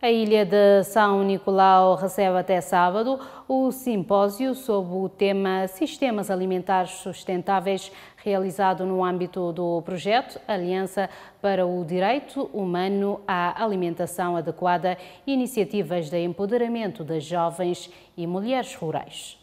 A ilha de São Nicolau recebe até sábado o simpósio sobre o tema Sistemas Alimentares Sustentáveis, realizado no âmbito do projeto Aliança para o Direito Humano à Alimentação Adequada, Iniciativas de Empoderamento das Jovens e Mulheres Rurais.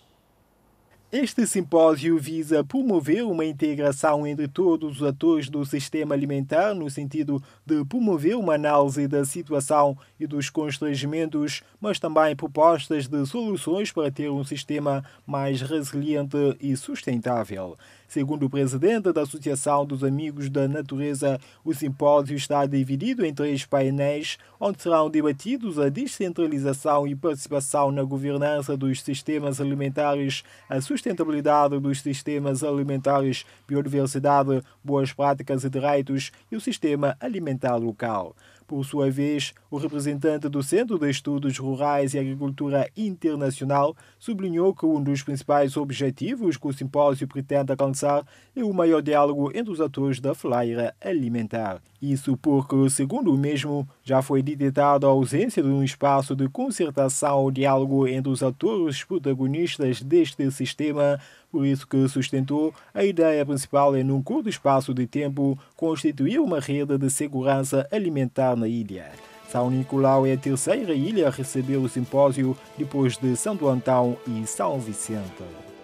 Este simpósio visa promover uma integração entre todos os atores do sistema alimentar, no sentido de promover uma análise da situação e dos constrangimentos, mas também propostas de soluções para ter um sistema mais resiliente e sustentável. Segundo o presidente da Associação dos Amigos da Natureza, o simpósio está dividido em três painéis, onde serão debatidos a descentralização e participação na governança dos sistemas alimentares, a sustentabilidade dos sistemas alimentares, biodiversidade, boas práticas e direitos e o sistema alimentar local. Por sua vez, o representante do Centro de Estudos Rurais e Agricultura Internacional sublinhou que um dos principais objetivos que o simpósio pretende alcançar é o maior diálogo entre os atores da fileira alimentar. Isso porque, segundo o mesmo, já foi detectada a ausência de um espaço de concertação ou diálogo entre os atores protagonistas deste sistema por isso que sustentou a ideia principal é, num curto espaço de tempo, constituir uma rede de segurança alimentar na ilha. São Nicolau é a terceira ilha a receber o simpósio depois de Santo Antão e São Vicente.